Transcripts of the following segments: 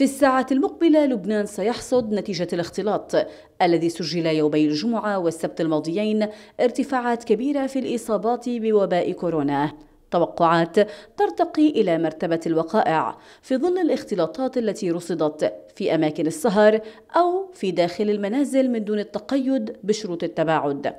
في الساعة المقبلة لبنان سيحصد نتيجة الاختلاط الذي سجل يومي الجمعة والسبت الماضيين ارتفاعات كبيرة في الإصابات بوباء كورونا توقعات ترتقي إلى مرتبة الوقائع في ظل الاختلاطات التي رصدت في أماكن السهر أو في داخل المنازل من دون التقيد بشروط التباعد.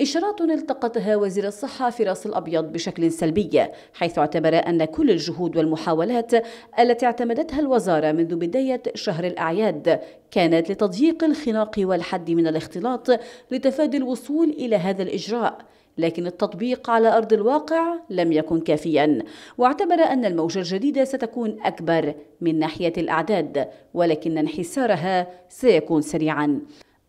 إشارات التقطها وزير الصحة في راس الأبيض بشكل سلبي، حيث اعتبر أن كل الجهود والمحاولات التي اعتمدتها الوزارة منذ بداية شهر الأعياد كانت لتضييق الخناق والحد من الاختلاط لتفادي الوصول إلى هذا الإجراء لكن التطبيق على ارض الواقع لم يكن كافيا واعتبر ان الموجه الجديده ستكون اكبر من ناحيه الاعداد ولكن انحسارها سيكون سريعا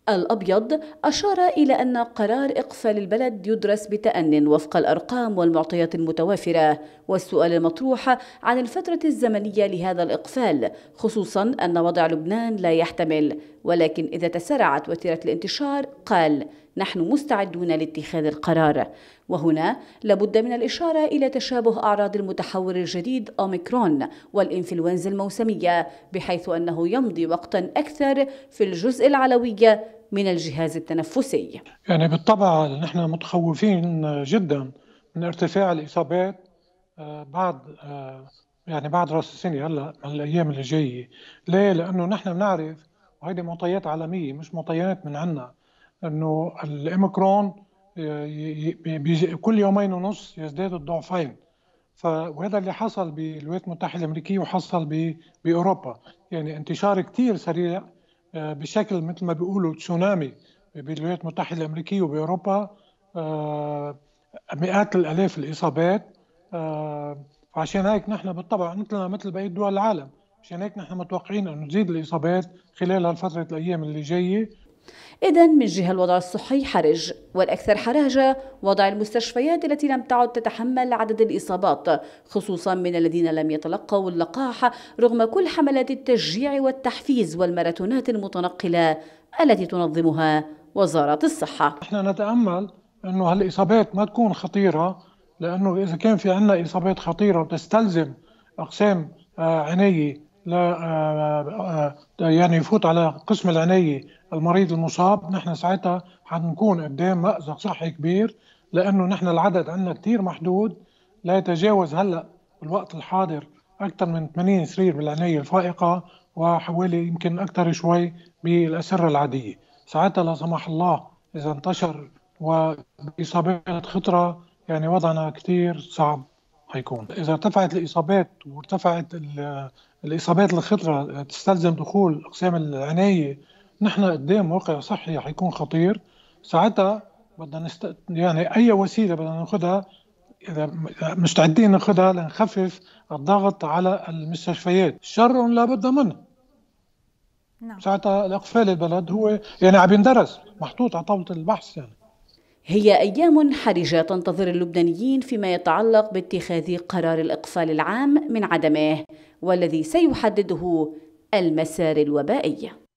الأبيض أشار إلى أن قرار إقفال البلد يدرس بتأن وفق الأرقام والمعطيات المتوافرة والسؤال المطروح عن الفترة الزمنية لهذا الإقفال خصوصا أن وضع لبنان لا يحتمل ولكن إذا تسارعت وتيرة الانتشار قال نحن مستعدون لاتخاذ القرار وهنا لابد من الإشارة إلى تشابه أعراض المتحور الجديد أوميكرون والإنفلونزا الموسمية بحيث أنه يمضي وقتا أكثر في الجزء العلوي من الجهاز التنفسي يعني بالطبع نحن متخوفين جدا من ارتفاع الإصابات آه، بعد آه، يعني بعد راس السنه هلا الايام اللي جايه ليه لانه نحن بنعرف وهيدي معطيات عالميه مش معطيات من عنا انه الاميكرون آه، كل يومين ونص يزداد الضعفين وهذا اللي حصل بالولايات المتحده الامريكيه وحصل باوروبا يعني انتشار كثير سريع آه، بشكل مثل ما بيقولوا تسونامي بالولايات المتحده الامريكيه وباوروبا آه، مئات الالاف الاصابات فعشان هيك نحن بالطبع مثلنا مثل بقيه دول العالم عشان هيك نحن متوقعين انه تزيد الاصابات خلال هالفتره الايام اللي جايه إذا من جهة الوضع الصحي حرج والأكثر حرجة وضع المستشفيات التي لم تعد تتحمل عدد الإصابات خصوصا من الذين لم يتلقوا اللقاح رغم كل حملات التشجيع والتحفيز والماراثونات المتنقلة التي تنظمها وزارة الصحة نحن نتأمل أنه هالإصابات ما تكون خطيرة لأنه إذا كان في عنا إصابات خطيرة وتستلزم أقسام آه، عناية لا آه، آه، يعني يفوت على قسم العناية المريض المصاب نحن ساعتها حنكون قدام مأزق صحي كبير لأنه نحن العدد عندنا كتير محدود لا يتجاوز هلأ بالوقت الحاضر أكثر من 80 سرير بالعناية الفائقة وحوالي يمكن أكثر شوي بالأسرة العادية ساعتها لا سمح الله إذا انتشر وإصابات خطرة يعني وضعنا كتير صعب حيكون إذا ارتفعت الإصابات وارتفعت الإصابات الخطرة تستلزم دخول أقسام العناية نحن قدام واقع صحي حيكون خطير ساعتها بدنا نست... يعني اي وسيله بدنا ناخذها اذا مستعدين ناخذها لنخفف الضغط على المستشفيات شر لا بد منه نعم. ساعتها الاقفال البلد هو يعني عم يندرس محطوط على طاوله البحث يعني هي أيام حرجة تنتظر اللبنانيين فيما يتعلق باتخاذ قرار الإقفال العام من عدمه والذي سيحدده المسار الوبائي